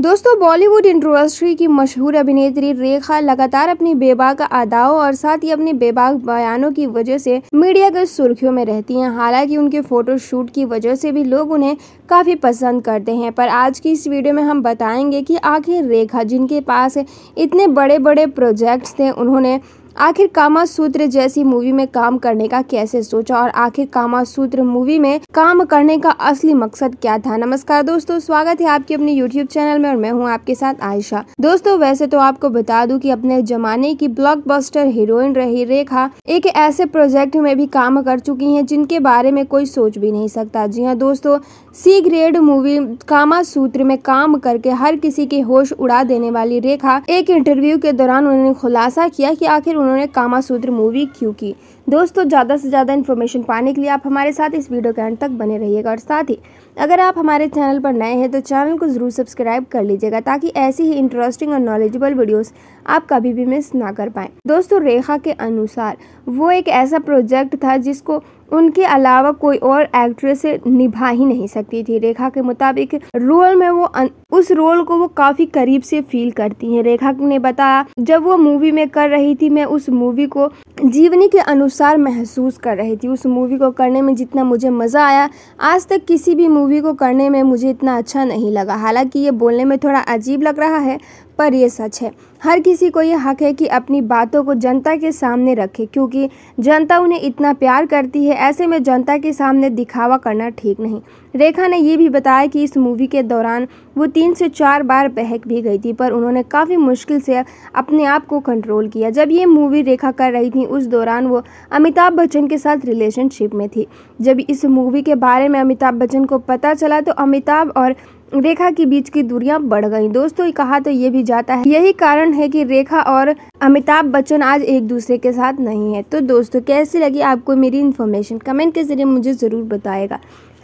दोस्तों बॉलीवुड इंडस्ट्री की मशहूर अभिनेत्री रेखा लगातार अपनी बेबाक अदाओं और साथ ही अपने बेबाक बयानों की वजह से मीडिया के सुर्खियों में रहती हैं हालांकि उनके फोटोशूट की वजह से भी लोग उन्हें काफ़ी पसंद करते हैं पर आज की इस वीडियो में हम बताएंगे कि आखिर रेखा जिनके पास इतने बड़े बड़े प्रोजेक्ट्स थे उन्होंने आखिर कामा सूत्र जैसी मूवी में काम करने का कैसे सोचा और आखिर कामा सूत्र मूवी में काम करने का असली मकसद क्या था नमस्कार दोस्तों स्वागत है आपके अपने यूट्यूब चैनल में और मैं हूँ आपके साथ आयशा दोस्तों वैसे तो आपको बता दूं कि अपने जमाने की ब्लॉकबस्टर हीरोइन रही रेखा एक ऐसे प्रोजेक्ट में भी काम कर चुकी है जिनके बारे में कोई सोच भी नहीं सकता जी हाँ दोस्तों सी ग्रेड मूवी कामा सूत्र में काम करके हर किसी के होश उड़ा देने वाली रेखा एक इंटरव्यू के दौरान उन्होंने खुलासा किया की आखिर उन्होंने कामासूत्र मूवी क्यों की दोस्तों ज़्यादा से ज़्यादा इन्फॉर्मेशन पाने के लिए आप हमारे साथ इस वीडियो के अंत तक बने रहिएगा और साथ ही अगर आप हमारे चैनल पर नए हैं तो चैनल को ज़रूर सब्सक्राइब कर लीजिएगा ताकि ऐसी ही इंटरेस्टिंग और नॉलेजेबल वीडियोस आप कभी भी मिस ना कर पाएँ दोस्तों रेखा के अनुसार वो एक ऐसा प्रोजेक्ट था जिसको उनके अलावा कोई और एक्ट्रेस निभा ही नहीं सकती थी रेखा के मुताबिक रोल में वो अन, उस रोल को वो काफ़ी करीब से फील करती हैं रेखा ने बताया जब वो मूवी में कर रही थी मैं उस मूवी को जीवनी के अनुसार अनुसार महसूस कर रही थी उस मूवी को करने में जितना मुझे मज़ा आया आज तक किसी भी मूवी को करने में मुझे इतना अच्छा नहीं लगा हालांकि ये बोलने में थोड़ा अजीब लग रहा है पर यह सच है हर किसी को ये हक है कि अपनी बातों को जनता के सामने रखे क्योंकि जनता उन्हें इतना प्यार करती है ऐसे में जनता के सामने दिखावा करना ठीक नहीं रेखा ने यह भी बताया कि इस मूवी के दौरान वो तीन से चार बार बहक भी गई थी पर उन्होंने काफ़ी मुश्किल से अपने आप को कंट्रोल किया जब ये मूवी रेखा कर रही थी उस दौरान वो अमिताभ बच्चन के साथ रिलेशनशिप में थी जब इस मूवी के बारे में अमिताभ बच्चन को पता चला तो अमिताभ और रेखा के बीच की दूरियां बढ़ गई दोस्तों कहा तो ये भी जाता है यही कारण है कि रेखा और अमिताभ बच्चन आज एक दूसरे के साथ नहीं है तो दोस्तों कैसी लगी आपको मेरी इन्फॉर्मेशन कमेंट के जरिए मुझे ज़रूर बताएगा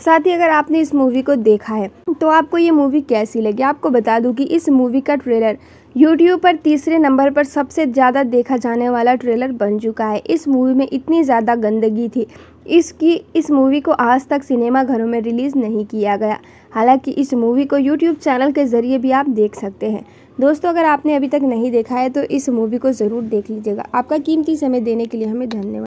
साथ ही अगर आपने इस मूवी को देखा है तो आपको ये मूवी कैसी लगी आपको बता दूँ कि इस मूवी का ट्रेलर यूट्यूब पर तीसरे नंबर पर सबसे ज़्यादा देखा जाने वाला ट्रेलर बन चुका है इस मूवी में इतनी ज़्यादा गंदगी थी इसकी इस मूवी को आज तक सिनेमा घरों में रिलीज़ नहीं किया गया हालांकि इस मूवी को यूट्यूब चैनल के ज़रिए भी आप देख सकते हैं दोस्तों अगर आपने अभी तक नहीं देखा है तो इस मूवी को ज़रूर देख लीजिएगा आपका कीमती समय देने के लिए हमें धन्यवाद